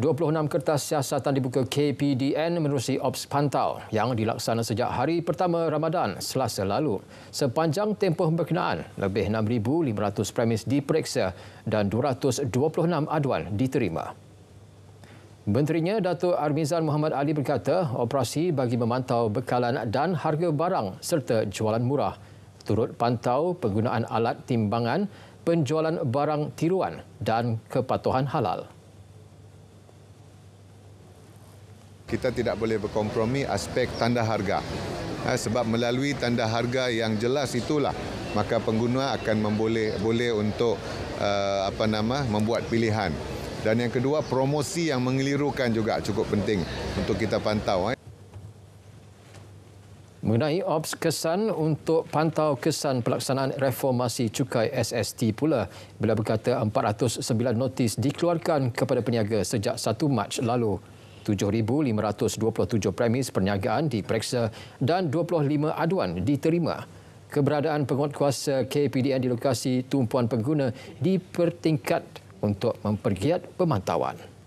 26 kertas siasatan dibuka KPDN menerusi Ops Pantau yang dilaksana sejak hari pertama Ramadan selasa lalu. Sepanjang tempoh berkenaan, lebih 6,500 premis diperiksa dan 226 aduan diterima. Menterinya Datuk Armizan Muhammad Ali berkata operasi bagi memantau bekalan dan harga barang serta jualan murah. Turut pantau penggunaan alat timbangan, penjualan barang tiruan dan kepatuhan halal. kita tidak boleh berkompromi aspek tanda harga. Ha, sebab melalui tanda harga yang jelas itulah maka pengguna akan memboleh boleh untuk uh, apa nama membuat pilihan. Dan yang kedua promosi yang mengelirukan juga cukup penting untuk kita pantau. Eh. Mengenai ops kesan untuk pantau kesan pelaksanaan reformasi cukai SST pula, beliau berkata 409 notis dikeluarkan kepada peniaga sejak 1 Mac lalu. 7,527 premis perniagaan diperiksa dan 25 aduan diterima. Keberadaan penguatkuasa KPDN di lokasi tumpuan pengguna dipertingkat untuk mempergiat pemantauan.